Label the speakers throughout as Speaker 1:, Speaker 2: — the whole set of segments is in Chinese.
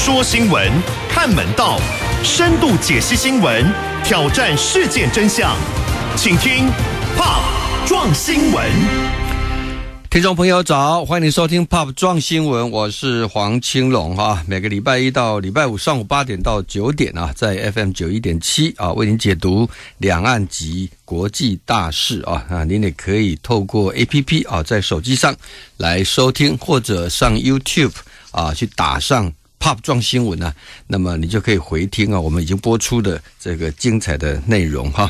Speaker 1: 说新闻，看门道，深度解析新闻，挑战事件真相，请听《Pop 撞新闻》。
Speaker 2: 听众朋友早，欢迎收听《Pop 撞新闻》，我是黄青龙啊。每个礼拜一到礼拜五上午八点到九点啊，在 FM 九一点七啊为您解读两岸及国际大事啊啊！您也可以透过 APP 啊，在手机上来收听，或者上 YouTube 啊去打上。pop 撞新闻呢？那么你就可以回听啊，我们已经播出的这个精彩的内容哈。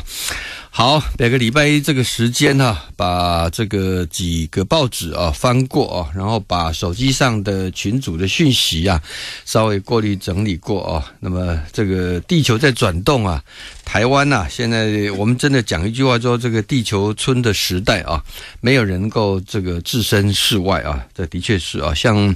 Speaker 2: 好，每个礼拜一这个时间哈，把这个几个报纸啊翻过啊，然后把手机上的群组的讯息啊稍微过滤整理过啊。那么这个地球在转动啊，台湾呐，现在我们真的讲一句话，说这个地球村的时代啊，没有人能够这个置身事外啊，这的确是啊，像。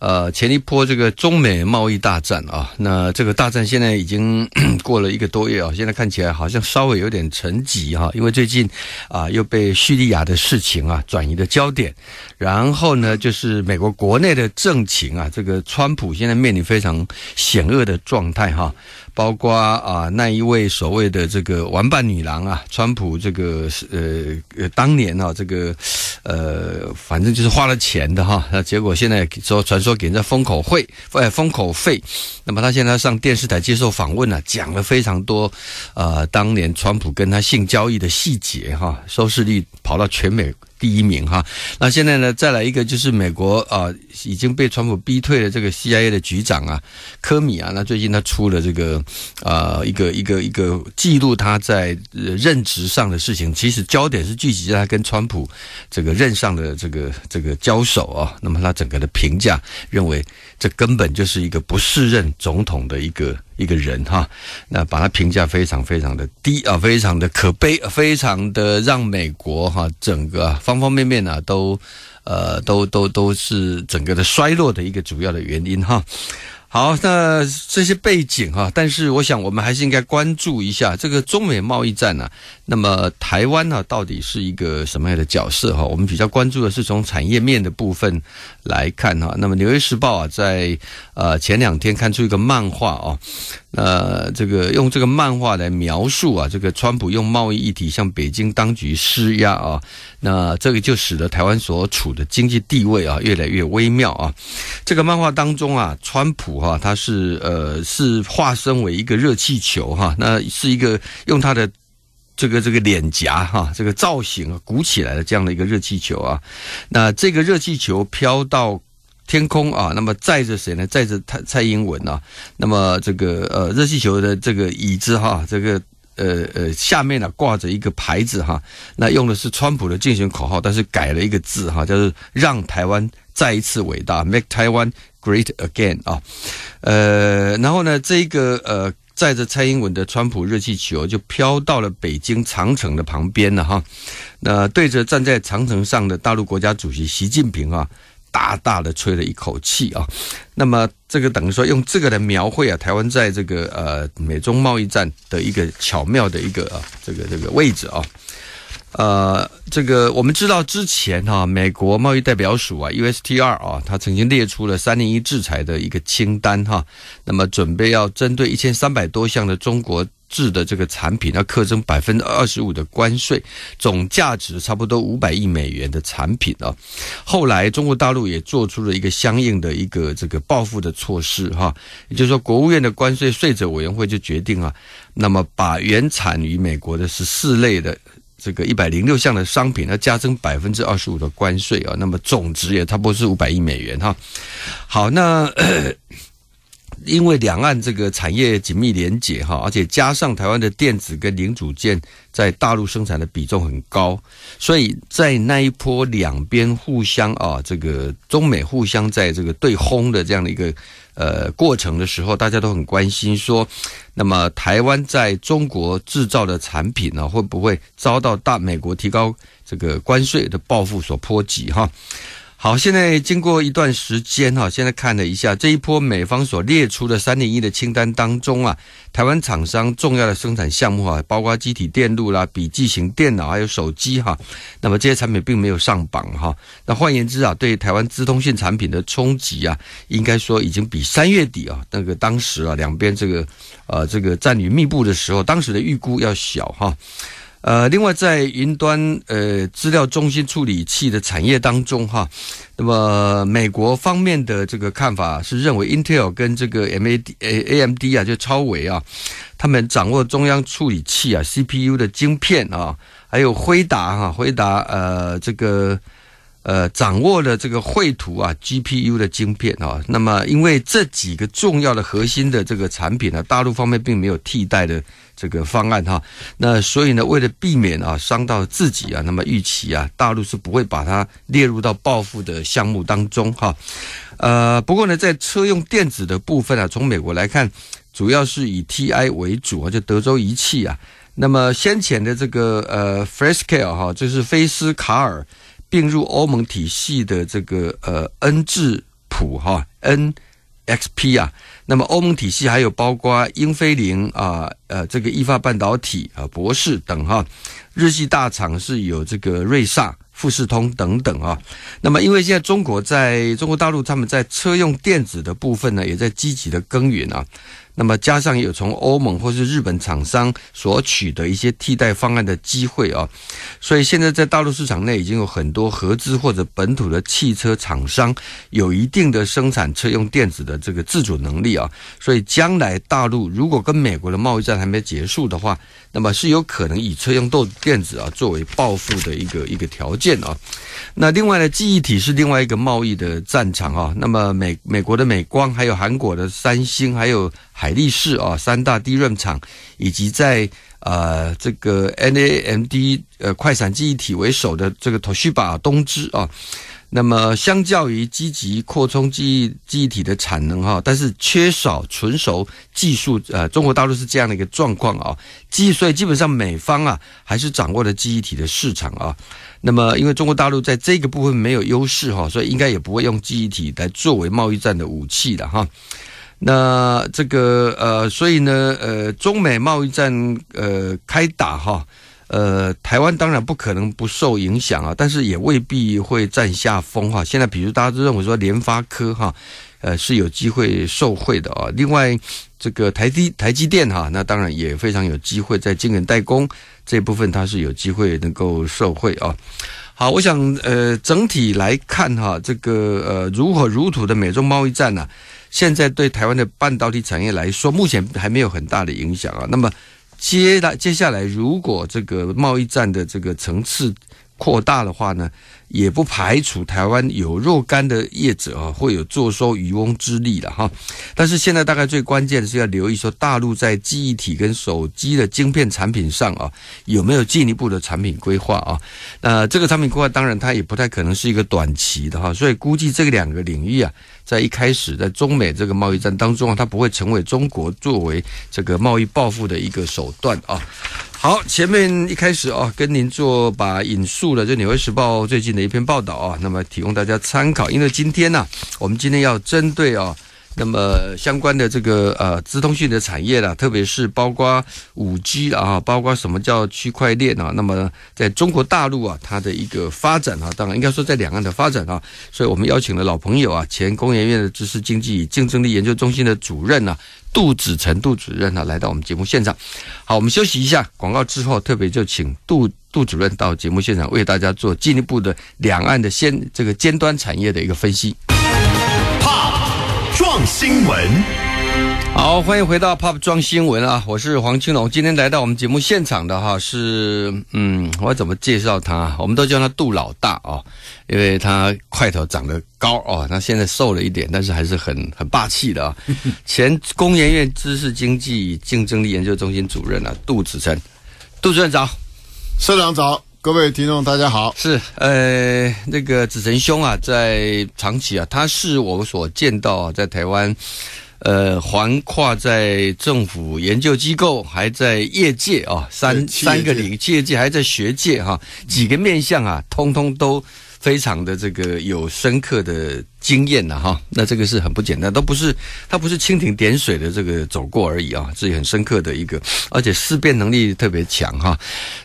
Speaker 2: 呃，前一波这个中美贸易大战啊，那这个大战现在已经 过了一个多月啊，现在看起来好像稍微有点沉寂哈，因为最近啊又被叙利亚的事情啊转移的焦点，然后呢就是美国国内的政情啊，这个川普现在面临非常险恶的状态哈。包括啊，那一位所谓的这个玩伴女郎啊，川普这个是呃呃，当年啊，这个呃，反正就是花了钱的哈。那结果现在说传说给人家封口费，哎，封口费。那么他现在上电视台接受访问呢，讲了非常多呃当年川普跟他性交易的细节哈，收视率跑到全美。第一名哈，那现在呢？再来一个，就是美国啊已经被川普逼退的这个 CIA 的局长啊，科米啊。那最近他出了这个啊一个一个一个记录他在任职上的事情，其实焦点是聚集在他跟川普这个任上的这个这个交手啊。那么他整个的评价认为，这根本就是一个不适任总统的一个。一个人哈，那把他评价非常非常的低啊，非常的可悲，非常的让美国哈整个方方面面呢都，呃，都都都是整个的衰落的一个主要的原因哈。好，那这些背景哈，但是我想我们还是应该关注一下这个中美贸易战呢。那么台湾呢，到底是一个什么样的角色哈？我们比较关注的是从产业面的部分来看哈。那么《纽约时报》啊，在呃前两天看出一个漫画啊，呃，这个用这个漫画来描述啊，这个川普用贸易议题向北京当局施压啊，那这个就使得台湾所处的经济地位啊越来越微妙啊。这个漫画当中啊，川普哈他是呃是化身为一个热气球哈，那是一个用他的。这个这个脸颊哈，这个造型啊，鼓起来的这样的一个热气球啊，那这个热气球飘到天空啊，那么载着谁呢？载着蔡蔡英文啊。那么这个呃热气球的这个椅子哈，这个呃呃下面呢挂着一个牌子哈，那用的是川普的竞选口号，但是改了一个字哈，就是让台湾再一次伟大，Make Taiwan Great Again 啊。呃，然后呢，这个呃。载着蔡英文的川普热气球就飘到了北京长城的旁边了哈，那对着站在长城上的大陆国家主席习近平啊，大大的吹了一口气啊，那么这个等于说用这个来描绘啊，台湾在这个呃美中贸易战的一个巧妙的一个啊这个这个位置啊。呃，这个我们知道之前哈，美国贸易代表署啊 （U.S.T.R.） 啊，它曾经列出了三零一制裁的一个清单哈。那么，准备要针对一千三百多项的中国制的这个产品，要课征百分之二十五的关税，总价值差不多五百亿美元的产品啊。后来，中国大陆也做出了一个相应的一个这个报复的措施哈，也就是说，国务院的关税税者委员会就决定啊，那么把原产于美国的十四类的。这个一百零六项的商品，要加征百分之二十五的关税啊！那么总值也差不多是五百亿美元哈。好，那 因为两岸这个产业紧密连结哈，而且加上台湾的电子跟零组件在大陆生产的比重很高，所以在那一波两边互相啊，这个中美互相在这个对轰的这样的一个。呃，过程的时候，大家都很关心，说，那么台湾在中国制造的产品呢，会不会遭到大美国提高这个关税的报复所波及，哈？好，现在经过一段时间哈，现在看了一下这一波美方所列出的三点一的清单当中啊，台湾厂商重要的生产项目啊，包括机体电路啦、笔记型电脑还有手机哈，那么这些产品并没有上榜哈。那换言之啊，对台湾资通讯产品的冲击啊，应该说已经比三月底啊那个当时啊两边这个呃这个战旅密布的时候，当时的预估要小哈。呃，另外在云端呃资料中心处理器的产业当中哈，那么美国方面的这个看法是认为 Intel 跟这个 M A A M D 啊，就超伟啊，他们掌握中央处理器啊 C P U 的晶片啊，还有辉达哈，辉达呃这个。呃，掌握了这个绘图啊，GPU 的晶片啊，那么因为这几个重要的核心的这个产品呢，大陆方面并没有替代的这个方案哈，那所以呢，为了避免啊，伤到自己啊，那么预期啊，大陆是不会把它列入到报复的项目当中哈。呃，不过呢，在车用电子的部分啊，从美国来看，主要是以 TI 为主啊，就德州仪器啊，那么先前的这个呃 f r e s c a l e 哈，就是菲斯卡尔。并入欧盟体系的这个呃，恩智浦哈，NXP 啊，那么欧盟体系还有包括英飞凌啊，呃，这个意法半导体啊，博士等哈，日系大厂是有这个瑞萨、富士通等等啊。那么，因为现在中国在中国大陆，他们在车用电子的部分呢，也在积极的耕耘啊。那么加上有从欧盟或是日本厂商所取得一些替代方案的机会啊，所以现在在大陆市场内已经有很多合资或者本土的汽车厂商有一定的生产车用电子的这个自主能力啊，所以将来大陆如果跟美国的贸易战还没结束的话。那么是有可能以车用豆电子啊作为报复的一个一个条件啊，那另外呢，记忆体是另外一个贸易的战场啊。那么美美国的美光，还有韩国的三星，还有海力士啊，三大低润厂，以及在呃这个 NAMD 呃快闪记忆体为首的这个 Toshiba 东芝啊。那么，相较于积极扩充记忆记忆体的产能哈，但是缺少纯熟技术，呃，中国大陆是这样的一个状况啊。基所以基本上美方啊还是掌握了记忆体的市场啊。那么，因为中国大陆在这个部分没有优势哈，所以应该也不会用记忆体来作为贸易战的武器的哈。那这个呃，所以呢呃，中美贸易战呃开打哈。呃，台湾当然不可能不受影响啊，但是也未必会占下风哈。现在，比如大家都认为说联发科哈，呃是有机会受惠的啊。另外，这个台积台积电哈，那当然也非常有机会在晶圆代工这部分，它是有机会能够受惠啊。好，我想呃，整体来看哈，这个呃如火如荼的美中贸易战呢，现在对台湾的半导体产业来说，目前还没有很大的影响啊。那么。接来，接下来如果这个贸易战的这个层次扩大的话呢？也不排除台湾有若干的业者啊，会有坐收渔翁之利了哈。但是现在大概最关键的是要留意说，大陆在记忆体跟手机的晶片产品上啊，有没有进一步的产品规划啊？那这个产品规划当然它也不太可能是一个短期的哈，所以估计这两个领域啊，在一开始在中美这个贸易战当中啊，它不会成为中国作为这个贸易报复的一个手段啊。好，前面一开始啊，跟您做把引述的，就《纽约时报》最近。的一篇报道啊，那么提供大家参考，因为今天呢，我们今天要针对啊，那么相关的这个呃，资通讯的产业啊，特别是包括 5G 啊，包括什么叫区块链啊，那么在中国大陆啊，它的一个发展啊，当然应该说在两岸的发展啊，所以我们邀请了老朋友啊，前工研院的知识经济与竞争力研究中心的主任呢，杜子成杜主任呢，来到我们节目现场。好，我们休息一下，广告之后特别就请杜。杜主任到节目现场为大家做进一步的两岸的先这个尖端产业的一个分析。Pop 新闻，好，欢迎回到 Pop 新闻啊！我是黄青龙，今天来到我们节目现场的哈是，嗯，我怎么介绍他？我们都叫他杜老大啊，因为他块头长得高哦，他现在瘦了一点，但是还是很很霸气的啊。前工研院知识经济竞争力研究中心主任啊，杜子成，杜主任早。社长早，各位听众大家好。是，呃，那个子成兄啊，在长崎啊，他是我所见到在台湾，呃，横跨在政府研究机构，还在业界啊，三三个领，业界还在学界哈，几个面向啊，通通都非常的这个有深刻的。经验了哈，那这个是很不简单，都不是他不是蜻蜓点水的这个走过而已啊，是很深刻的一个，而且思辨能力特别强哈。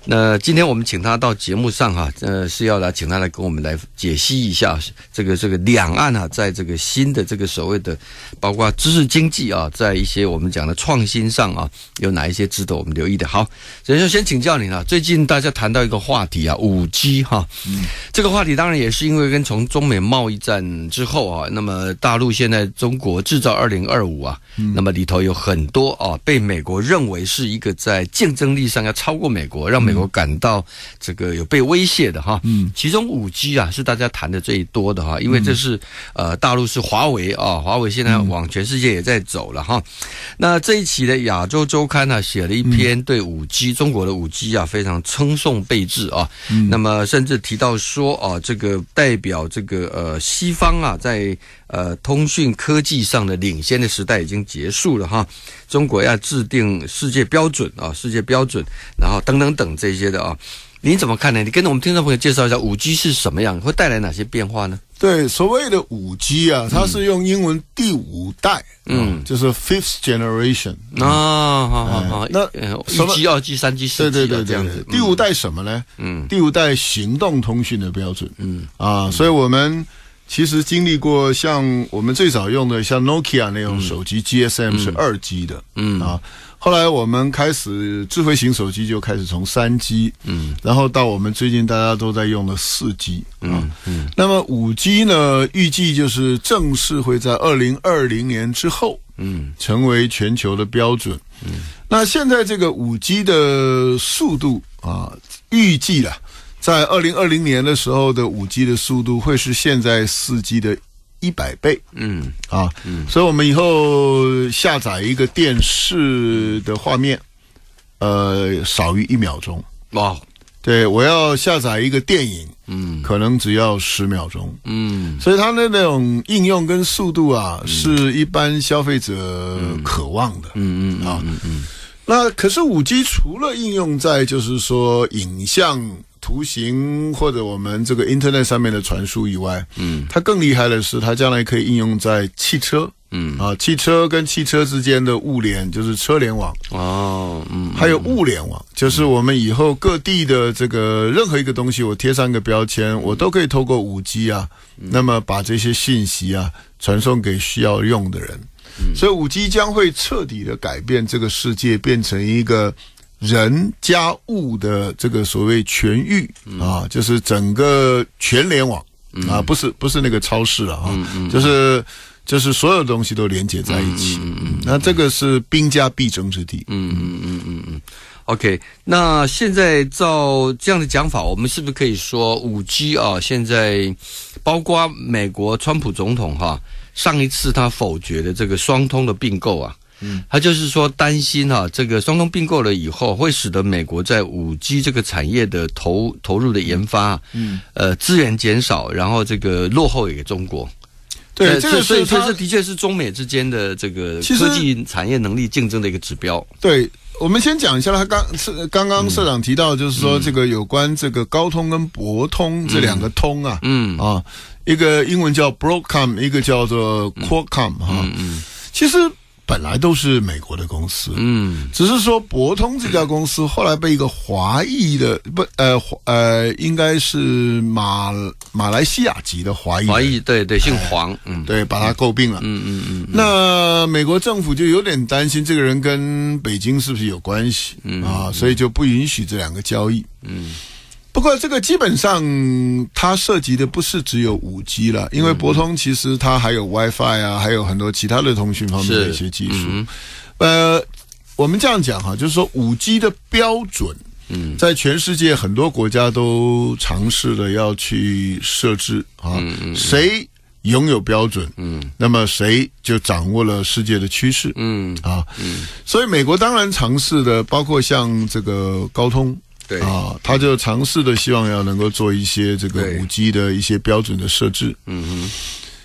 Speaker 2: 那今天我们请他到节目上哈，呃是要来请他来跟我们来解析一下这个这个两岸啊，在这个新的这个所谓的包括知识经济啊，在一些我们讲的创新上啊，有哪一些值得我们留意的？好，首先先请教您啊，最近大家谈到一个话题啊，五 G 哈，这个话题当然也是因为跟从中美贸易战之后啊，那么大陆现在中国制造二零二五啊，那么里头有很多啊，被美国认为是一个在竞争力上要超过美国，让美国感到这个有被威胁的哈。嗯，其中五 G 啊是大家谈的最多的哈，因为这是呃大陆是华为啊，华为现在往全世界也在走了哈。那这一期的亚洲周刊呢，写了一篇对五 G 中国的五 G 啊非常称颂备至啊，那么甚至提到说啊，这个代表这个呃西方啊。在呃通讯科技上的领先的时代已经结束了哈，中国要制定世界标准啊，世界标准，然后等等等这些的啊，你怎么看呢？你跟我们听众朋友介绍一下五 G 是什么样，会带来哪些变化呢？
Speaker 1: 对，所谓的五 G 啊，它是用英文第五代，嗯，就是 Fifth Generation 啊，
Speaker 2: 那什么？一 G、二 G、三 G、四 G 的这样子，
Speaker 1: 第五代什么呢？嗯，第五代行动通讯的标准，嗯啊，所以我们。其实经历过像我们最早用的像 n o Nokia 那种手机，GSM 是二 G 的，嗯啊，后来我们开始智慧型手机就开始从三 G，嗯，然后到我们最近大家都在用的四 G，嗯，那么五 G 呢，预计就是正式会在二零二零年之后，嗯，成为全球的标准，嗯，那现在这个五 G 的速度啊，预计了。在二零二零年的时候的五 G 的速度会是现在四 G 的一百倍，嗯啊，所以我们以后下载一个电视的画面，呃，少于一秒钟，哇！对我要下载一个电影，嗯，可能只要十秒钟，嗯，所以它的那种应用跟速度啊，是一般消费者渴望的，嗯嗯啊，嗯嗯，那可是五 G 除了应用在就是说影像。图形或者我们这个 internet 上面的传输以外，嗯，它更厉害的是，它将来可以应用在汽车，嗯，啊，汽车跟汽车之间的物联就是车联网，哦，嗯，还有物联网，就是我们以后各地的这个任何一个东西，我贴上一个标签，我都可以透过五 G 啊，那么把这些信息啊传送给需要用的人，所以五 G 将会彻底的改变这个世界，变成一个。人、家、物的这个所谓全域啊，就是整个全联网啊，不是不是那个超市了啊，就是就是所有东西都连接在一起。嗯嗯。那这个是兵家必争之地。嗯嗯嗯嗯
Speaker 2: 嗯。OK，那现在照这样的讲法，我们是不是可以说五 G 啊？现在包括美国川普总统哈，上一次他否决的这个双通的并购啊。他就是说担心哈，这个双通并购了以后，会使得美国在五 G 这个产业的投投入的研发，嗯，呃，资源减少，然后这个落后于中国。对，这个所以这是的确是中美之间的这个科技产业能力竞争的一个指标。
Speaker 1: 对，我们先讲一下，他刚刚刚社长提到，就是说这个有关这个高通跟博通这两个通啊，嗯啊，一个英文叫 Broadcom，一个叫做 Qualcomm，啊，嗯嗯，其实。本来都是美国的公司，嗯，只是说博通这家公司后来被一个华裔的不呃呃，应该是马马来西亚籍的华裔，华裔对对姓
Speaker 2: 黄，嗯，对，把他诟病了，嗯嗯
Speaker 1: 嗯，那美国政府就有点担心这个人跟北京是不是有关系，嗯、啊，所以就不允许这两个交易，嗯。不过这个基本上，它涉及的不是只有五 G 了，因为博通其实它还有 WiFi 啊，还有很多其他的通讯方面的一些技术。呃，我们这样讲哈，就是说五 G 的标准，在全世界很多国家都尝试了要去设置啊，谁拥有标准，那么谁就掌握了世界的趋势。嗯啊，所以美国当然尝试的，包括像这个高通。对啊，他就尝试的希望要能够做一些这个五 G 的一些标准的设置。嗯哼，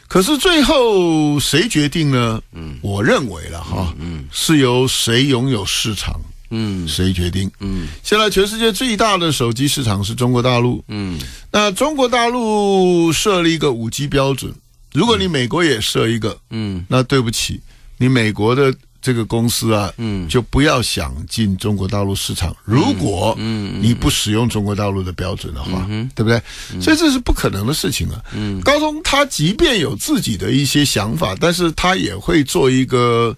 Speaker 1: 可是最后谁决定呢？嗯，我认为了哈，嗯，是由谁拥有市场，嗯，谁决定？嗯，现在全世界最大的手机市场是中国大陆。嗯，那中国大陆设立一个五 G 标准，如果你美国也设一个，嗯，那对不起，你美国的。这个公司啊，嗯，就不要想进中国大陆市场。如果，嗯你不使用中国大陆的标准的话，对不对？所以这是不可能的事情啊。嗯，高通他即便有自己的一些想法，但是他也会做一个。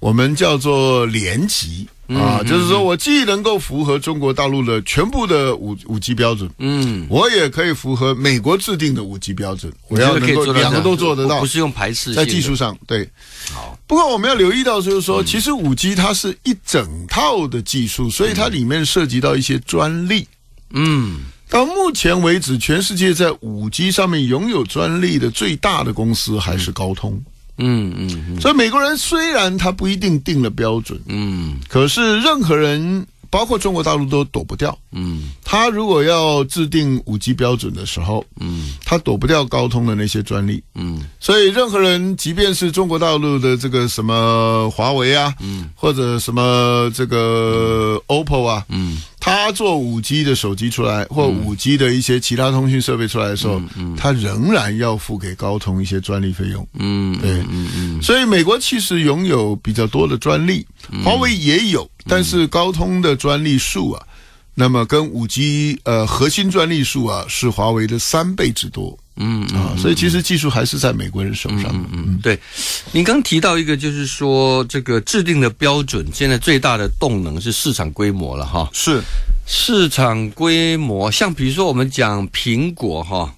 Speaker 1: 我们叫做联级啊，就是说我既能够符合中国大陆的全部的五五 G 标准，嗯，我也可以符合美国制定的五 G 标准，我要能够两个都做得到，不是用排斥，在技术上对。好，不过我们要留意到就是说，其实五 G 它是一整套的技术，所以它里面涉及到一些专利。嗯，到目前为止，全世界在五 G 上面拥有专利的最大的公司还是高通。嗯嗯，所以美国人虽然他不一定定了标准，嗯，可是任何人包括中国大陆都躲不掉，嗯，他如果要制定五 G 标准的时候，嗯，他躲不掉高通的那些专利，嗯，所以任何人即便是中国大陆的这个什么华为啊，嗯，或者什么这个 OPPO 啊，嗯。他做五 G 的手机出来，或五 G 的一些其他通讯设备出来的时候，他仍然要付给高通一些专利费用。嗯，对，所以美国其实拥有比较多的专利，华为也有，但是高通的专利数啊，那么跟五 G 呃核心专利数啊，是华为的三倍之多。嗯啊，所以其实技术还是在美国人手上。嗯嗯
Speaker 2: 对。您刚提到一个，就是说这个制定的标准，现在最大的动能是市场规模了哈。是，市场规模，像比如说我们讲苹果哈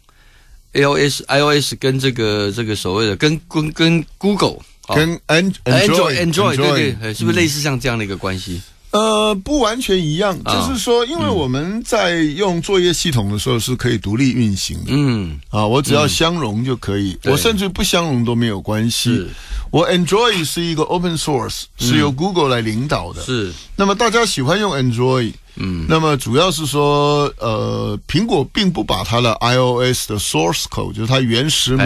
Speaker 2: ，iOS、iOS 跟这个这个所谓的跟跟跟 Google、跟 Android、Android，对对，是不是类似像这样的一个关系？
Speaker 1: 呃，不完全一样，就是说，因为我们在用作业系统的时候是可以独立运行的，嗯，啊，我只要相容就可以，我甚至不相容都没有关系。我 Android 是一个 Open Source，是由 Google 来领导的，是。那么大家喜欢用 Android。嗯，那么主要是说，呃，苹果并不把它的 iOS 的 source code，就是它原始码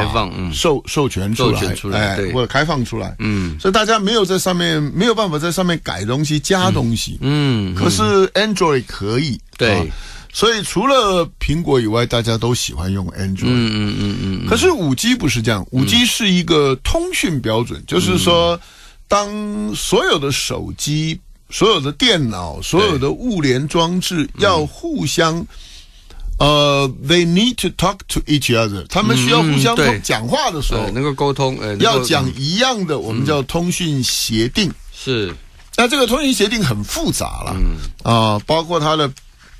Speaker 1: 授授权出来，哎，或者开放出来，嗯，所以大家没有在上面没有办法在上面改东西、加东西，嗯，可是 Android 可以，对，所以除了苹果以外，大家都喜欢用 Android，嗯嗯嗯嗯，可是 5G 不是这样，5G 是一个通讯标准，就是说，当所有的手机。所有的电脑，所有的物联装置要互相，呃，they need to talk to each other，他们需要互相讲话的时候能
Speaker 2: 够沟通，呃，要讲
Speaker 1: 一样的，我们叫通讯协定是。那这个通讯协定很复杂了，啊，包括它的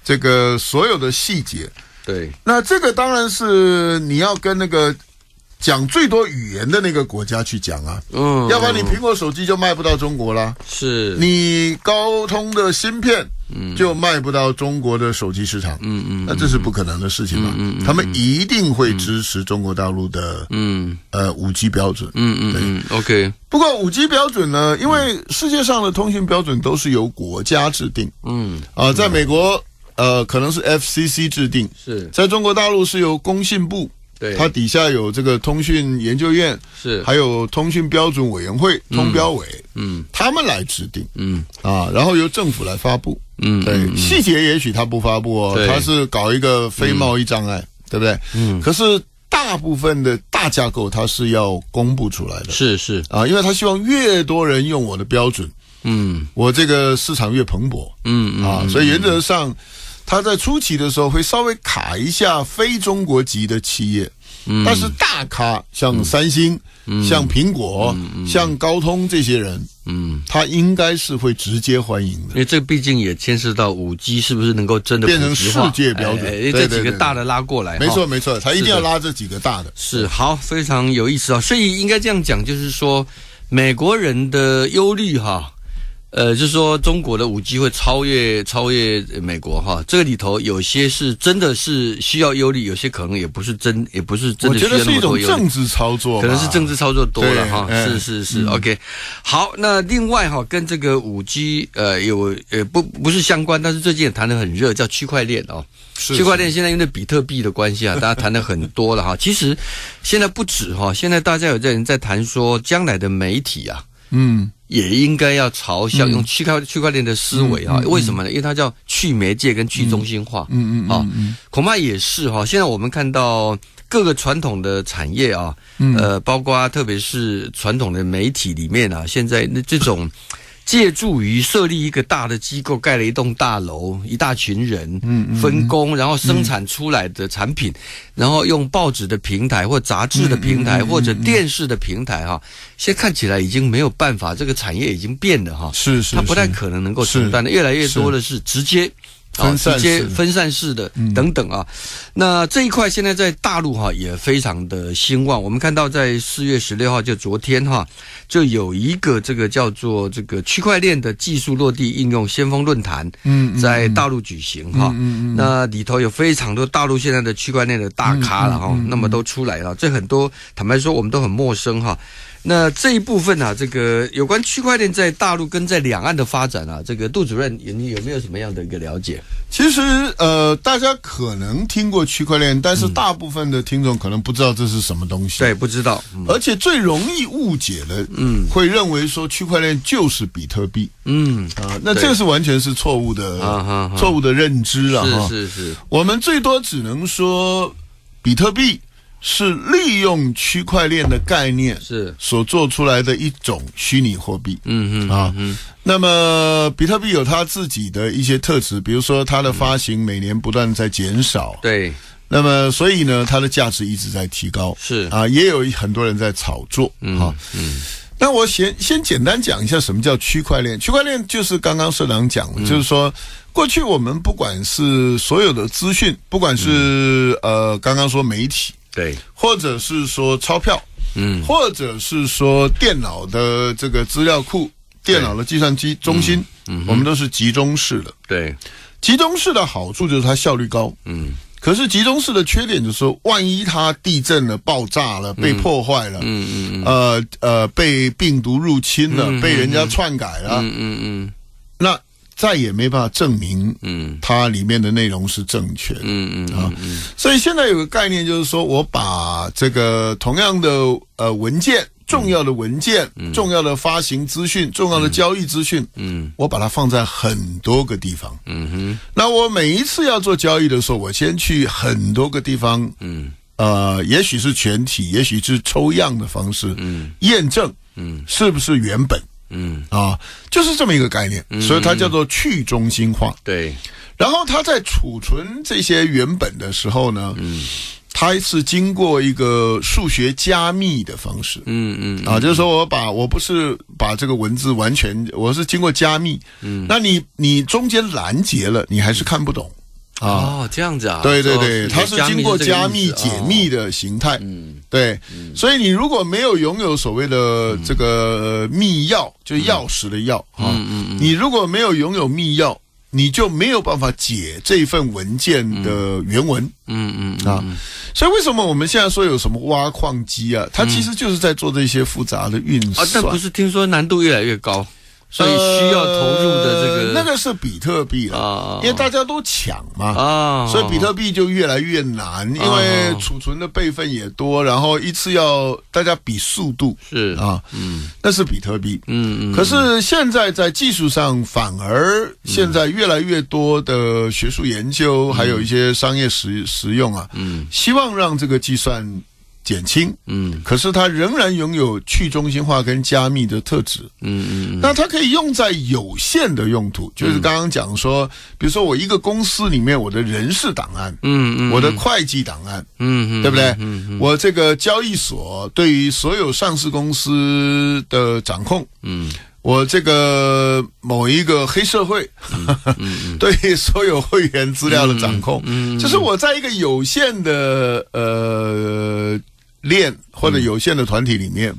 Speaker 1: 这个所有的细节。对，那这个当然是你要跟那个。讲最多语言的那个国家去讲啊，嗯，要不然你苹果手机就卖不到中国了，是你高通的芯片，嗯，就卖不到中国的手机市场，嗯嗯，那这是不可能的事情嘛，嗯，他们一定会支持中国大陆的，嗯，呃，五 G 标准，嗯嗯嗯，OK，不过五 G 标准呢，因为世界上的通讯标准都是由国家制定，嗯，啊，在美国，呃，可能是 FCC 制定，是，在中国大陆是由工信部。它底下有这个通讯研究院，是还有通讯标准委员会，通标委，嗯，他们来制定，嗯啊，然后由政府来发布，嗯，对，细节也许他不发布，哦，他是搞一个非贸易障碍，对不对？嗯，可是大部分的大架构他是要公布出来的，是是啊，因为他希望越多人用我的标准，嗯，我这个市场越蓬勃，嗯啊，所以原则上。他在初期的时候会稍微卡一下非中国籍的企业，但是大咖像三星、像苹果、像高通这些人，他应该是会直接欢迎
Speaker 2: 的。因为这毕竟也牵涉到五 G 是不是能够真的变成世界标准？这几个大的拉过来，没错没错，他一定要拉
Speaker 1: 这几个大的。
Speaker 2: 是好，非常有意思啊！所以应该这样讲，就是说美国人的忧虑哈。呃，就是说中国的五 G 会超越超越美国哈，这个里头有些是真的是需要忧虑，有些可能也不是真，也不是真的需要那么多忧虑。我觉得是一种政治
Speaker 1: 操作，可能是政治操作多了哈。是是是，OK。
Speaker 2: 好，那另外哈，跟这个五 G 呃有呃不不是相关，但是最近也谈的很热，叫区块链哦。区块链现在因为比特币的关系啊，大家谈的很多了哈。其实现在不止哈，现在大家有在人在谈说，将来的媒体啊。嗯，也应该要朝向用区块区块链的思维啊？为什么呢？因为它叫去媒介跟去中心化。嗯嗯啊，恐怕也是哈。现在我们看到各个传统的产业啊，呃，包括特别是传统的媒体里面啊，现在那这种。借助于设立一个大的机构，盖了一栋大楼，一大群人，嗯分工，然后生产出来的产品，然后用报纸的平台或杂志的平台或者电视的平台哈，现在看起来已经没有办法，这个产业已经变了哈，是是，它不太可能能够承担的，越来越多的是直接。啊，直接分散式的等等啊，那这一块现在在大陆哈也非常的兴旺。我们看到在四月十六号就昨天哈，就有一个这个叫做这个区块链的技术落地应用先锋论坛，在大陆举行哈。那里头有非常多大陆现在的区块链的大咖了哈，那么都出来了，这很多坦白说我们都很陌生哈。那这一部分呢？这个有关区块链在大陆跟在两岸的发展啊，这个杜主任你有没有什么样的一个了解？其实，呃，大家可能听过区块链，但是
Speaker 1: 大部分的听众可能不知道这是什么东西。对，不知道。而且最容易误解的，嗯，会认为说区块链就是比特币。嗯啊，那这是完全是错误的，错误的认知了。是是是，我们最多只能说比特币。是利用区块链的概念是所做出来的一种虚拟货币，嗯嗯啊，嗯。那么比特币有它自己的一些特质，比如说它的发行每年不断在减少，对。那么所以呢，它的价值一直在提高，是啊，也有很多人在炒作，嗯、好。嗯。那我先先简单讲一下什么叫区块链。区块链就是刚刚社长讲，的，就是说过去我们不管是所有的资讯，不管是呃，刚刚说媒体。对，或者是说钞票，嗯，或者是说电脑的这个资料库，电脑的计算机中心，嗯，我们都是集中式的。对，集中式的好处就是它效率高，嗯，可是集中式的缺点就是，万一它地震了、爆炸了、被破坏了，嗯嗯嗯，呃呃，被病毒入侵了，被人家篡改了，嗯嗯嗯。再也没办法证明，嗯，它里面的内容是正确的，嗯嗯啊，所以现在有个概念就是说，我把这个同样的呃文件，重要的文件，重要的发行资讯，重要的交易资讯，嗯，我把它放在很多个地方，嗯哼。那我每一次要做交易的时候，我先去很多个地方，嗯，呃，也许是全体，也许是抽样的方式，嗯，验证，嗯，是不是原本。嗯啊，就是这么一个概念，所以它叫做去中心化。对，然后它在储存这些原本的时候呢，嗯，它是经过一个数学加密的方式。
Speaker 2: 嗯嗯，啊，就
Speaker 1: 是说我把我不是把这个文字完全，我是经过加密。嗯，那你你中间拦截了，你还是看不懂。
Speaker 2: 哦，这样子啊！对对对，它是经过加密解
Speaker 1: 密的形态。嗯，对，所以你如果没有拥有所谓的这个密钥，就钥匙的钥啊，你如果没有拥有密钥，你就没有办法解这份文件的原文。嗯嗯啊，所以为什么我们现在说有什么挖矿机啊？它其实就是在做这些复杂的运算。但不是
Speaker 2: 听说难度越来越高？所以需要投入的这个那个是比特币了，
Speaker 1: 因为大家都抢
Speaker 2: 嘛，所以比
Speaker 1: 特币就越来越难，因为储存的备份也多，然后一次要大家比速度是啊，嗯，那是比特币，嗯嗯，可是现在在技术上，反而现在越来越多的学术研究，还有一些商业实实用啊，嗯，希望让这个计算。减轻，嗯，可是它仍然拥有去中心化跟加密的特质，嗯嗯，那它可以用在有限的用途，就是刚刚讲说，比如说我一个公司里面我的人事档案，嗯嗯，我的会计档案，
Speaker 2: 嗯嗯，对不对？
Speaker 1: 嗯嗯，我这个交易所对于所有上市公司的掌控，嗯，我这个某一个黑社会 对所有会员资料的掌控，嗯，就是我在一个有限的呃。链或者有限的团体里面，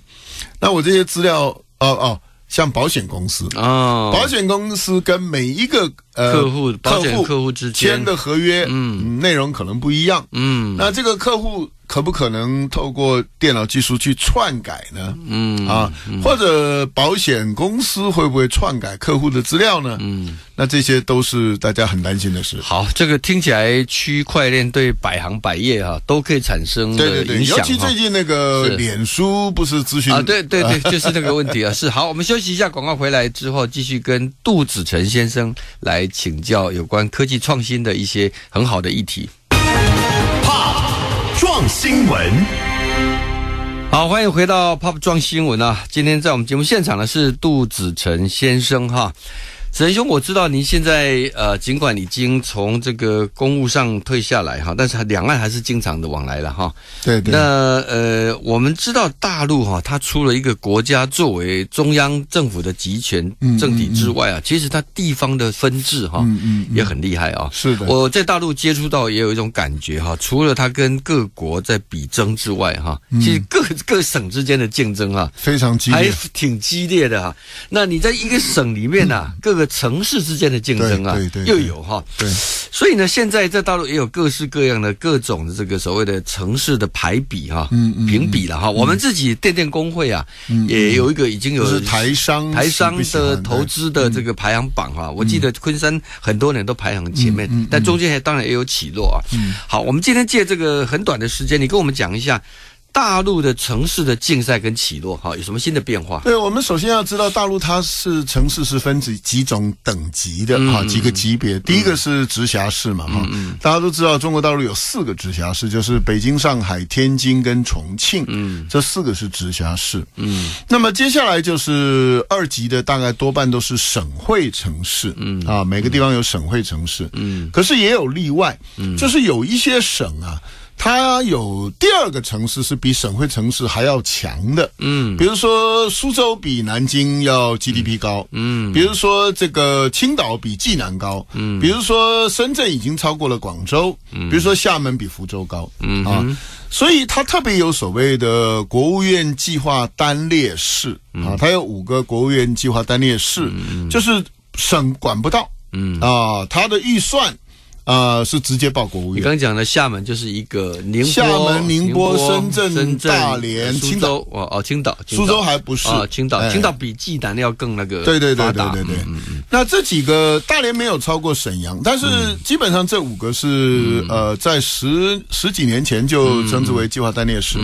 Speaker 1: 那我这些资料，哦哦，像保险公司啊，保险公司跟每一个客户客户客户之间签的合约，嗯，内容可能不一样，嗯，那这个客户。可不可能透过电脑技术去篡改呢？嗯啊，或者保险公司会不会篡改客户的资料呢？嗯，那这些都
Speaker 2: 是大家很担心的事。好，这个听起来区块链对百行百业哈都可以产生影响。对对对，其最近那个脸
Speaker 1: 书不是咨询。啊，对对对，就是那个问题啊。是
Speaker 2: 好，我们休息一下，广告回来之后继续跟杜子成先生来请教有关科技创新的一些很好的议题。新闻，好，欢迎回到《POP 撞新闻》啊！今天在我们节目现场的是杜子成先生，哈。陈兄，我知道您现在呃，尽管已经从这个公务上退下来哈，但是两岸还是经常的往来了哈。对对。那呃，我们知道大陆哈，它除了一个国家作为中央政府的集权政体之外啊，其实它地方的分治哈，嗯嗯，也很厉害啊。是的。我在大陆接触到也有一种感觉哈，除了它跟各国在比争之外哈，其实各各省之间的竞争啊，非常激烈，挺激烈的哈。那你在一个省里面呢，各个城市之间的竞争啊，又有哈，所以呢，现在在大陆也有各式各样的各种的这个所谓的城市的排比哈，评比了哈。我们自己电电工会啊，也有一个已经有台商台商的投资的这个排行榜哈。我记得昆山很多人都排行前面，但中间还当然也有起落啊。好，我们今天借这个很短的时间，你跟我们讲一下。大陆的城市的竞赛跟起落，哈，有什么新的变化？
Speaker 1: 对我们首先要知道，大陆它是城市是分几几种等级的哈，几个级别。第一个是直辖市嘛，哈，大家都知道，中国大陆有四个直辖市，就是北京、上海、天津跟重庆，嗯，这四个是直辖市，嗯。那么接下来就是二级的，大概多半都是省会城市，嗯啊，每个地方有省会城市，嗯，可是也有例外，嗯，就是有一些省啊。它有第二个城市是比省会城市还要强的，嗯，比如说苏州比南京要 GDP 高，嗯，比如说这个青岛比济南高，嗯，比如说深圳已经超过了广州，嗯，比如说厦门比福州高，嗯啊，所以它特别有所谓的国务院计划单列市，啊，它有五个国务院计划单列市，嗯、就是省管不到，嗯
Speaker 2: 啊，它的预算。呃，是直接报国务院。你刚讲的厦门就是一个宁波、厦门、宁波、深圳、大连、青岛。哦哦，青岛、苏州还不是？青岛，青岛比济南的要更那个。对对对对对对。那这几个大连没有超
Speaker 1: 过沈阳，但是基本上这五个是呃，在十十几年前就称之为计划单列市。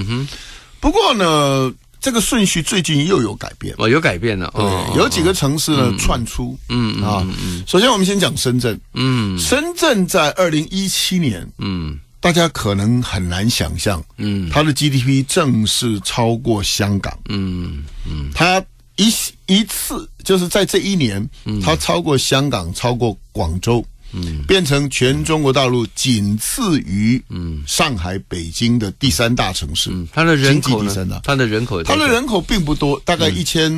Speaker 1: 不过呢。这个顺序最近又有改
Speaker 2: 变，哦，有改变了，对，有
Speaker 1: 几个城市呢窜出，嗯嗯啊，首先我们先讲深圳，嗯，深圳在二零一七年，嗯，大家可能很难想象，嗯，它的 GDP 正式超过香港，嗯嗯，它一一次就是在这一年，它超过香港，超过广州。嗯，变成全中国大陆仅次于嗯上海北京的第三大城市，嗯，它的人口第三大，
Speaker 2: 它的人口，它的
Speaker 1: 人口并不多，大概一千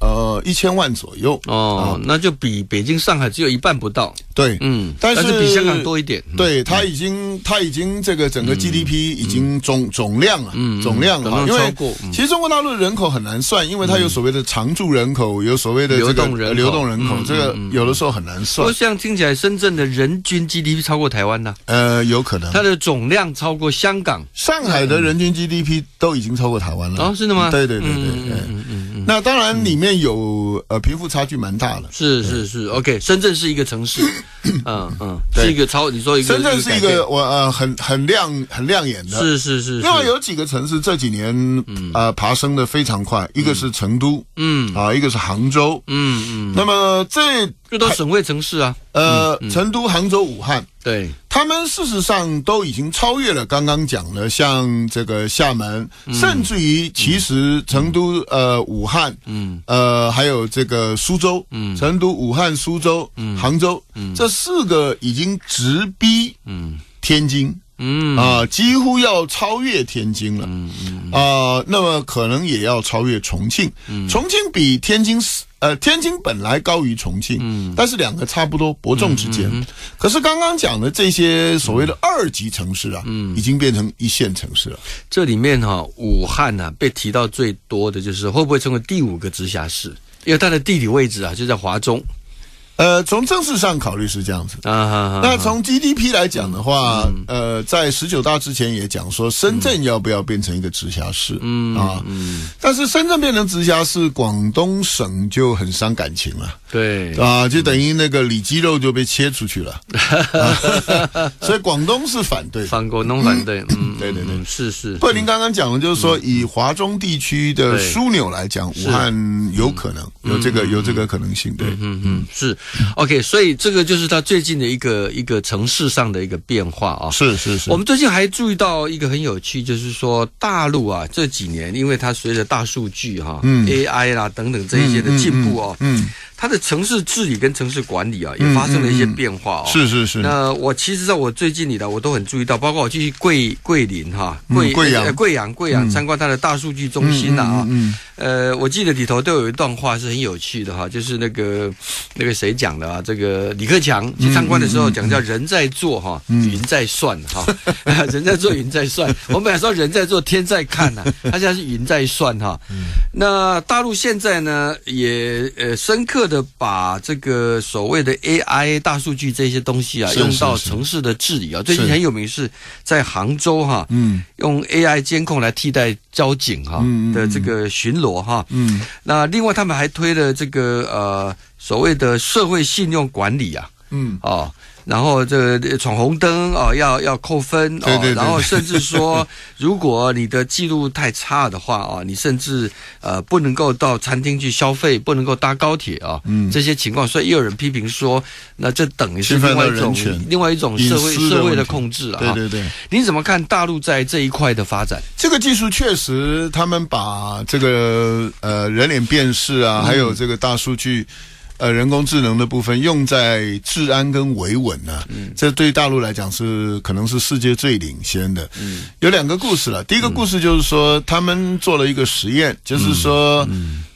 Speaker 1: 呃一千万左右哦，那就比北京上海只有一半不到，对，嗯，但是比香港多一
Speaker 2: 点，对，
Speaker 1: 它已经它已经这个整个 GDP 已经总总量了，嗯，总量了。因为其实中国大陆的人口很难算，因为它有所谓的常住人口，有所谓的这个流动人口，流动人口这个有的时候很难算。我像
Speaker 2: 听起来深圳。的人均 GDP 超过台湾呢？呃，有可能它的总量超过香港、上海的人
Speaker 1: 均 GDP 都已经超过台湾了。哦，是的吗？对对对对对。那当然里面有。呃，贫富差距蛮大的，
Speaker 2: 是是是，OK，深圳是一个城市，嗯嗯，是一个超你说，一个深圳是一个
Speaker 1: 我呃很很亮很亮眼的，是是是。另外有几个城市这几年呃爬升的非常快，一个是成都，嗯，啊，一个是杭州，嗯嗯。那
Speaker 2: 么这又到省会城市啊，
Speaker 1: 呃，成都、杭州、武汉，对，他们事实上都已经超越了刚刚讲的，像这个厦门，甚至于其实成都呃武汉，嗯呃还有。这个苏州、嗯，成都、武汉、苏州、嗯，杭州、嗯，这四个已经直逼嗯，天津嗯啊，几乎要超越天津了嗯嗯啊，那么可能也要超越重庆嗯，重庆比天津呃，天津本来高于重庆嗯，但是两个差不多伯仲之间，可是刚刚讲的这些所谓的二级城市啊嗯，已经变成一线
Speaker 2: 城市了。这里面哈，武汉呢被提到最多的就是会不会成为第五个直辖市？因为它的地理位置啊，就在华中。呃，从政治上考虑是
Speaker 1: 这样子。那从 GDP 来讲的话，呃，在十九大之前也讲说深圳要不要变成一个直辖市。嗯啊，但是深圳变成直辖市，广东省就很伤感情了。对啊，就等于那个里脊肉就被切出去了。所以广东是反对，反广东反对。嗯，对对对，是是。不林刚刚讲的就是说，以华中地区的枢纽来讲，武汉
Speaker 2: 有可能有这个有这个可能性。对，嗯嗯是。OK，所以这个就是它最近的一个一个城市上的一个变化啊。是是是，我们最近还注意到一个很有趣，就是说大陆啊这几年，因为它随着大数据哈、嗯、AI 啦等等这一些的进步哦。它的城市治理跟城市管理啊，也发生了一些变化哦。是是是。那我其实在我最近里头，我都很注意到，包括我去桂桂林哈，桂贵阳贵阳贵阳参观它的大数据中心呐啊。呃，我记得里头都有一段话是很有趣的哈，就是那个那个谁讲的啊？这个李克强去参观的时候讲叫“人在做哈，云在算哈，人在做云在算”。我们本来说“人在做天在看”呐，他现在是“云在算”哈。那大陆现在呢，也呃深刻。的把这个所谓的 AI 大数据这些东西啊，用到城市的治理啊，最近很有名是在杭州哈，嗯，用 AI 监控来替代交警哈的这个巡逻哈，嗯，那另外他们还推了这个呃所谓的社会信用管理啊，嗯，啊。然后这闯红灯啊，要要扣分啊，然后甚至说，如果你的记录太差的话啊，你甚至呃不能够到餐厅去消费，不能够搭高铁啊，这些情况。所以也有人批评说，那这等于是另外一种另外一种社会社会的控制啊。对对对，你怎么看大陆在这一块的发展？
Speaker 1: 这个技术确实，他们把这个呃人脸识啊，还有这个大数据。呃，人工智能的部分用在治安跟维稳呢，这对大陆来讲是可能是世界最领先的。有两个故事了，第一个故事就是说，他们做了一个实验，就是说，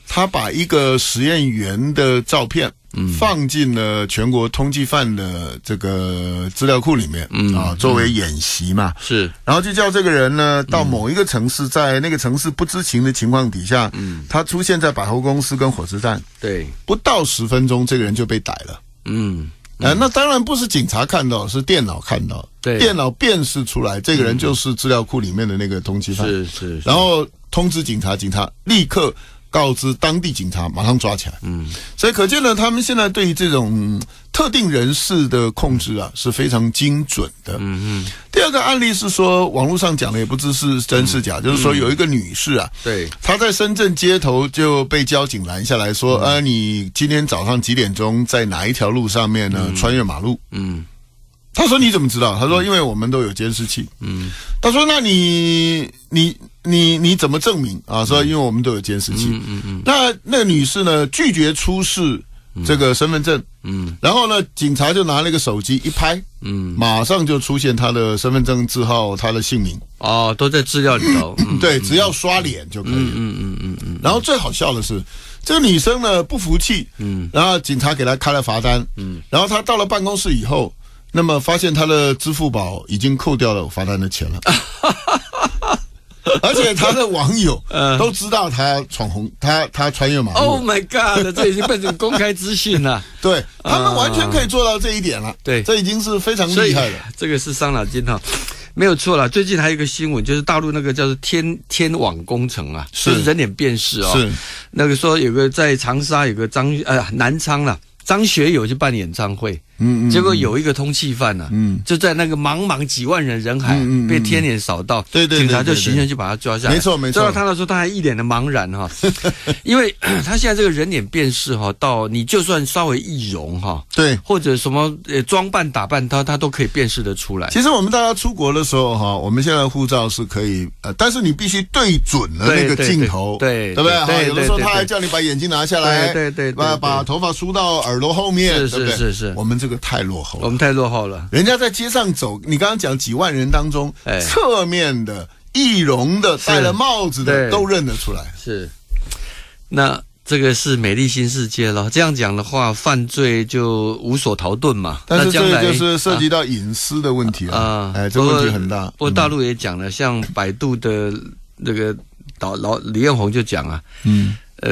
Speaker 1: 他把一个实验员的照片。放进了全国通缉犯的这个资料库里面啊，作为演习嘛。是，然后就叫这个人呢，到某一个城市，在那个城市不知情的情况底下，嗯，他出现在百货公司跟火车站，对，不到十分钟，这个人就被逮了。嗯，那当然不是警察看到，是电脑看到，对，电脑辨识出来这个人就是资料库里面的那个通缉犯，是是，然后通知警察，警察立刻。告知当地警察，马上抓起来。嗯，所以可见呢，他们现在对于这种特定人士的控制啊，是非常精准的。嗯嗯。第二个案例是说，网络上讲的也不知是真是假，就是说有一个女士啊，对，她在深圳街头就被交警拦下来说：“呃，你今天早上几点钟在哪一条路上面呢？穿越马路？”嗯，他说：“你怎么知道？”他说：“因为我们都有监视器。”嗯，他说：“那你你。”你你怎么证明啊？说因为我们都有监视器。嗯嗯嗯。那那女士呢拒绝出示这个身份证。嗯。然后呢，警察就拿了一个手机一拍。嗯。马上就出现她的身份证字号、她的姓名。
Speaker 2: 哦，都在资料里头。
Speaker 1: 对，只要刷脸就可以。嗯嗯嗯嗯。然后最好笑的是，这个女生呢不服气。嗯。然后警察给她开了罚单。嗯。然后她到了办公室以后，那么发现她的支付宝已经扣掉了罚单的钱了。而且他的网友 都知道他闯红，他他穿越马路。Oh my god！这已经变成
Speaker 2: 公开资讯了。对，他们完全可以做到这一点了。对，这已经是非常厉害了。这个是伤脑筋哈，没有错了。最近还有一个新闻，就是大陆那个叫做“天天网工程”啊，就是人脸辨识啊。是。那个说有个在长沙有个张呃南昌了张学友去办演唱会。嗯，结果有一个通缉犯呢，嗯，就在那个茫茫几万人人海，嗯，被天眼扫到，对对对，警察就巡线就把他抓下来，没错没错。抓到他的时候，他还一脸的茫然哈，因为 他现在这个人脸辨识哈，到你就算稍微易容哈，对，或者什么呃装扮打扮，他他都可以辨识得出来。其
Speaker 1: 实我们大家出国的时候哈，我们现在护照是可以呃，但是你必须对准了那个镜头，对，对不对？哈，有的时候他还叫你把眼睛拿下来，对对，把把头发梳到耳朵后面，是是是是，我们这。太落后了，
Speaker 2: 我们太落后
Speaker 1: 了。人家在街上走，你刚刚讲几万人当中，哎，侧面的、
Speaker 2: 易容的、戴了帽子的，都认得出来。是，那这个是美丽新世界了。这样讲的话，犯罪就无所逃遁嘛。但是这个就是涉及到隐私的问题了啊！哎，这问题很大。不过大陆也讲了，像百度的那个导老李彦宏就讲啊，嗯，呃，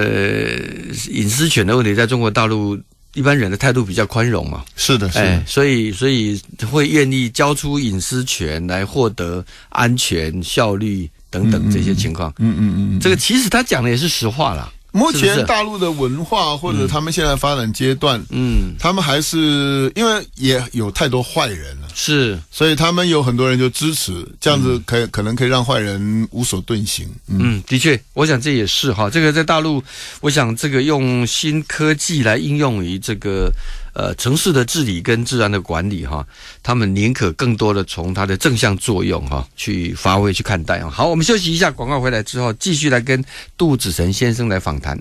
Speaker 2: 隐私权的问题在中国大陆。一般人的态度比较宽容嘛，是的，哎，所以所以会愿意交出隐私权来获得安全、效率等等这些情况。
Speaker 1: 嗯嗯嗯，这
Speaker 2: 个其实他讲的也是实话啦。目前大
Speaker 1: 陆的文化或者他们现在发展阶段，嗯，他们还是因为也有太多坏人了，是，所以他们有很多人就支持这样子，可可能可以让
Speaker 2: 坏人无所遁形。嗯，的确，我想这也是哈，这个在大陆，我想这个用新科技来应用于这个。呃，城市的治理跟自然的管理，哈，他们宁可更多的从它的正向作用，哈，去发挥去看待好，我们休息一下，广告回来之后继续来跟杜子成先生来访谈。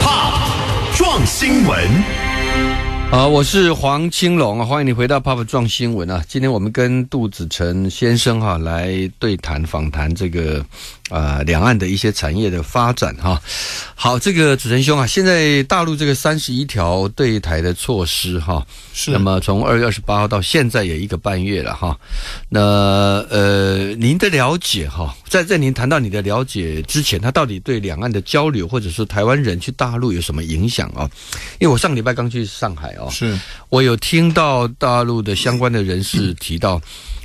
Speaker 2: 怕撞新闻。啊，我是黄青龙啊，欢迎你回到《PUB 撞新闻》啊。今天我们跟杜子成先生哈来对谈访谈这个呃两岸的一些产业的发展哈。好，这个子成兄啊，现在大陆这个三十一条对台的措施哈，是那么从二月二十八号到现在也一个半月了哈。那呃您的了解哈，在在您谈到你的了解之前，他到底对两岸的交流，或者说台湾人去大陆有什么影响啊？因为我上礼拜刚去上海啊。是，我有听到大陆的相关的人士提到，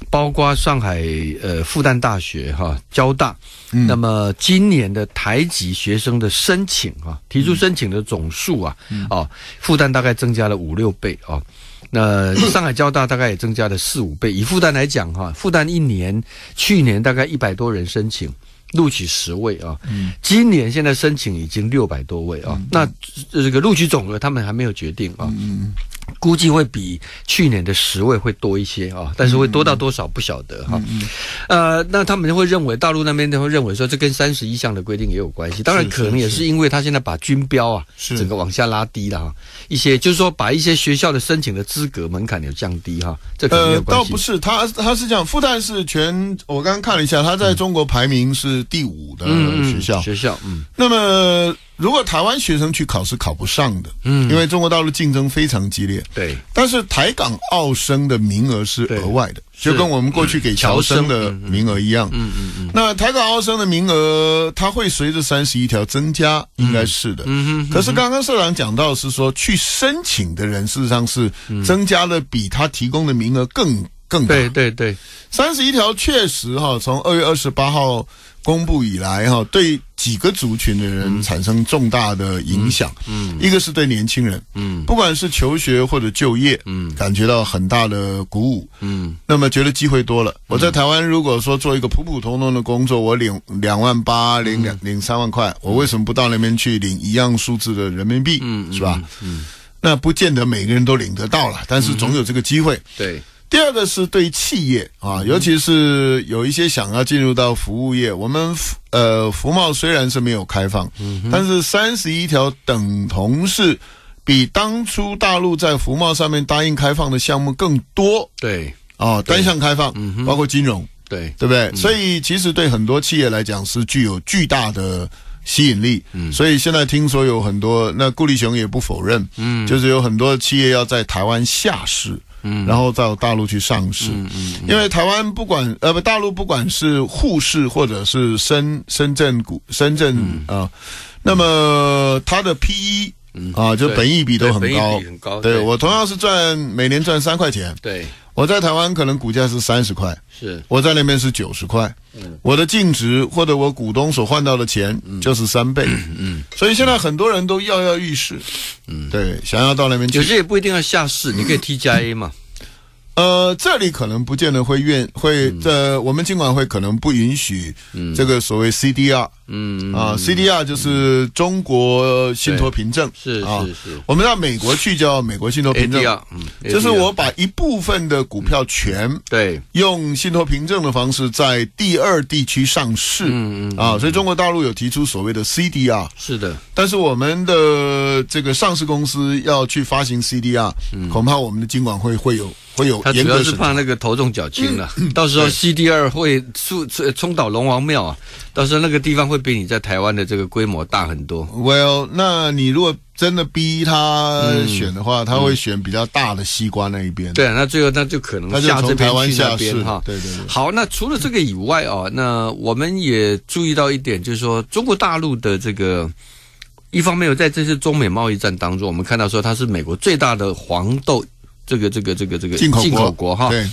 Speaker 2: 包括上海呃复旦大学哈交大，那么今年的台籍学生的申请啊，提出申请的总数啊，啊复旦大概增加了五六倍啊，那 上海交大大概也增加了四五倍。以复旦来讲哈，复旦一年去年大概一百多人申请。录取十位啊，今年现在申请已经六百多位啊，那这个录取总额他们还没有决定啊。估计会比去年的十位会多一些啊，但是会多到多少不晓得哈。呃，那他们会认为大陆那边会认为说这跟三十一项的规定也有关系，当然可能也是因为他现在把军标啊整个往下拉低了哈。一些就是说把一些学校的申请的资格门槛有降低哈，这呃倒不
Speaker 1: 是，他他是这样，复旦是全我刚刚看了一下，他在中国排名是第五的学校，学校嗯，那么。如果台湾学生去考是考不上的，嗯，因为中国大陆竞争非常激烈，对。但是台港澳生的名额是额外的，就跟我们过去给侨生的名额一样，嗯嗯嗯。那台港澳生的名额，他会随着三十一条增加，应该是的。嗯嗯可是刚刚社长讲到是说，去申请的人事实上是增加了比他提供的名额更。对对对，三十一条确实哈，从二月二十八号公布以来哈，对几个族群的人产生重大的影响。嗯，一个是对年轻人，嗯，不管是求学或者就业，嗯，感觉到很大的鼓舞。嗯，那么觉得机会多了。我在台湾如果说做一个普普通通的工作，我领两万八，领两领三万块，我为什么不到那边去领一样数字的人民币？嗯，是吧？嗯，那不见得每个人都领得到了，但是总有这个机会。对。第二个是对企业啊，尤其是有一些想要进入到服务业，我们呃服贸虽然是没有开放，但是三十一条等同是比当初大陆在服贸上面答应开放的项目更多。对啊，单向开放，包括金融，对对不对？所以其实对很多企业来讲是具有巨大的吸引力。嗯，所以现在听说有很多，那顾立雄也不否认，嗯，就是有很多企业要在台湾下市。嗯，然后到大陆去上市，因为台湾不管呃不大陆不管是沪市或者是深深圳股深圳啊，那么它的 P E
Speaker 2: 嗯啊，就本益比都很高，很高。对我
Speaker 1: 同样是赚，每年赚三块钱。对，我在台湾可能股价是三十块，是我在那边是九十块，嗯，我的净值或者我股东所换到的钱就是三倍。嗯，所以现在很多
Speaker 2: 人都跃跃欲试，嗯，对，想要到那边去。有些也不一定要下市，你可以 T 加 A 嘛。
Speaker 1: 呃，这里可能不见得会愿会，呃，我们尽管会可能不允许这个所谓 CDR，嗯啊，CDR 就是中国信托凭证，是啊，是。我们到美国去叫美国信托凭证，嗯，就是我把一部分的股票权对用信托凭证的方式在第二地区上市，
Speaker 2: 嗯嗯啊，所以
Speaker 1: 中国大陆有提出所谓的 CDR，是的，但是我们的这个上市公司要去发行 CDR，恐怕我们的监管会会
Speaker 2: 有。会有他主要是怕那个头重脚轻了，到时候 C D 二会冲冲倒龙王庙啊！到时候那个地方会比你在台湾的这个规模大很多。Well，
Speaker 1: 那你如果真的逼他选的话，他会选比较大的西瓜那一边。
Speaker 2: 对，那最后他就可能下从台湾下边哈。对对对。好，那除了这个以外啊，那我们也注意到一点，就是说中国大陆的这个一方面有在这次中美贸易战当中，我们看到说它是美国最大的黄豆。这个这个这个这个进口国哈，对，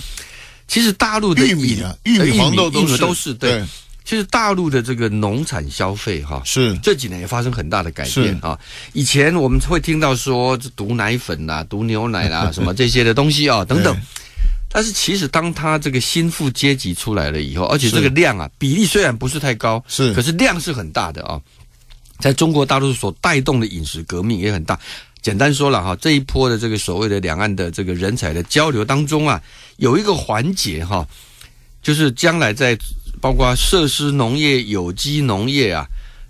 Speaker 2: 其实大陆的玉米的玉米、黄豆、豆都是对。其实大陆的这个农产消费哈，是这几年也发生很大的改变啊。以前我们会听到说毒奶粉啦、毒牛奶啦什么这些的东西啊等等，但是其实当他这个心腹阶级出来了以后，而且这个量啊比例虽然不是太高，是，可是量是很大的啊。在中国大陆所带动的饮食革命也很大。简单说了哈，这一波的这个所谓的两岸的这个人才的交流当中啊，有一个环节哈，就是将来在包括设施农业、有机农业啊。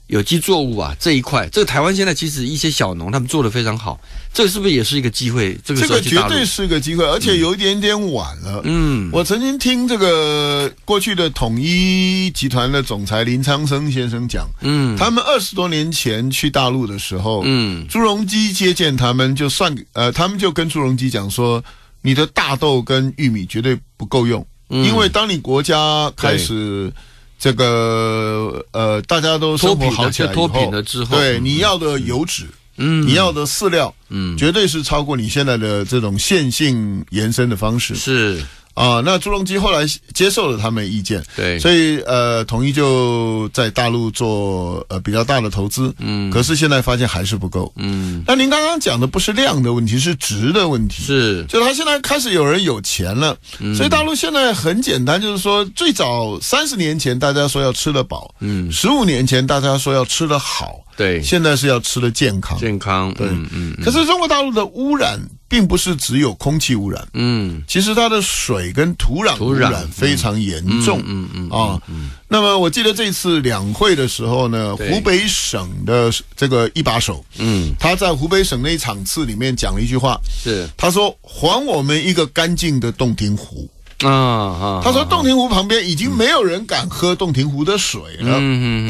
Speaker 2: 有机作物啊，这一块，这个台湾现在其实一些小农他们做的非常好，这是不是也是一个机会？这个绝对是
Speaker 1: 一个机会，而且有一点点晚了。嗯，我曾经听这个过去的统一集团的总裁林昌生先生讲，嗯，他们二十多年前去大陆的时候，嗯，朱镕基接见他们，就算呃，他们就跟朱镕基讲说，你的大豆跟玉米绝对不够用，因为当你国家开始。这个呃，大家都生活好起来以后，对你要的油脂，嗯，你要的饲料，嗯，绝对是超过你现在的这种线性延伸的方式是。啊，那朱镕基后来接受了他们的意见，对，所以呃，同意就在大陆做呃比较大的投资，嗯，可是现在发现还是不够，嗯，那您刚刚讲的不是量的问题，是值的问题，是，就他现在开始有人有钱了，所以大陆现在很简单，就是说最早三十年前大家说要吃得饱，嗯，十五年前大家说要吃得好，对，现在是要吃的健康，健康，对，嗯嗯，可是中国大陆的污染。并不是只有空气污染，嗯，其实它的水跟土壤污染非常严重，嗯嗯啊，那么我记得这次两会的时候呢，湖北省的这个一把手，嗯，他在湖北省那一场次里面讲了一句话，是他说还我们一个干净的洞庭湖
Speaker 2: 啊啊，他说
Speaker 1: 洞庭湖旁边已经没有人敢喝洞庭湖的水了，嗯嗯，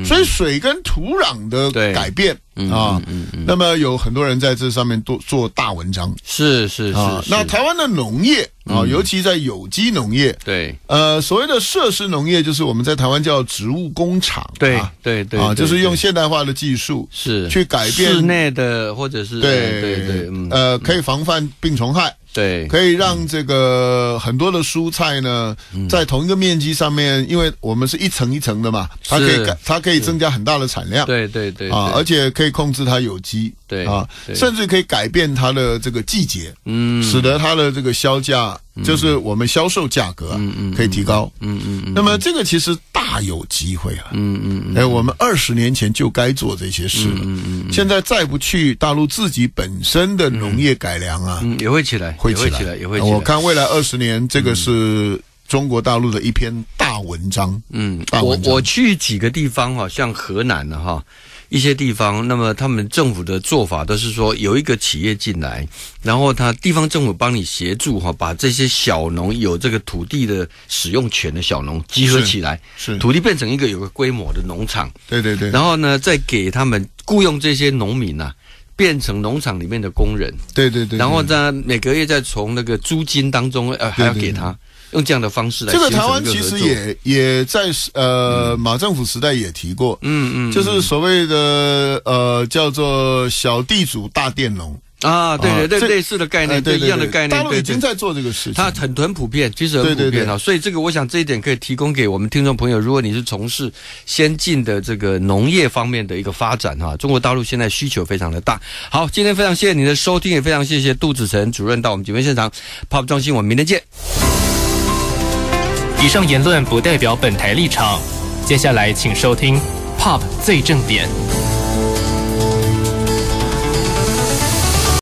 Speaker 1: 对，所以水跟土壤的改变。啊，嗯嗯，那么有很多人在这上面做做大文章，
Speaker 2: 是是是。那
Speaker 1: 台湾的农业啊，尤其在有机农业，对，呃，所谓的设施农业，就是我们在台湾叫植物工厂，对对对，啊，就是用现代化的技术是去改变室内的或者是对对对，呃，可以防范病虫害，对，可以让这个很多的蔬菜呢，在同一个面积上面，因为我们是一层一层的嘛，它可以它可以增加很大的产量，对对对，啊，而且可以。控制它有机，对啊，甚至可以改变它的这个季节，嗯，使得它的这个销价，就是我们销售价格，嗯嗯，可以提高，嗯嗯。那么这个其实大有机会啊，嗯嗯。哎，我们二十年前就该做这些事了，嗯嗯。现在再不去，大陆自己本身的农业改良啊，也会起来，会起来，也会起来。我看未来二十年，这个是中国大陆的一篇大文章，
Speaker 2: 嗯。我我去几个地方哈，像河南的哈。一些地方，那么他们政府的做法都是说，有一个企业进来，然后他地方政府帮你协助哈，把这些小农有这个土地的使用权的小农集合起来，是土地变成一个有个规模的农场，对对对，然后呢再给他们雇佣这些农民呐，变成农场里面的工人，对对对，然后呢每个月再从那个租金当中呃还要给他。用这样的方式来。这个台湾其实也也在
Speaker 1: 呃马政府时代也提过，嗯嗯，就是所谓的呃叫
Speaker 2: 做小地主大佃农啊，对对对类似的概念，对一样的概念，大陆已经在做这个事情，它很很普遍，其实很普遍啊。所以这个我想这一点可以提供给我们听众朋友，如果你是从事先进的这个农业方面的一个发展哈，中国大陆现在需求非常的大。好，今天非常谢谢你的收听，也非常谢谢杜子成主任到我们节目现场，POP 心，新们明天见。以上言论不代表本台立场。接下来，请收听《Pop 最正点》。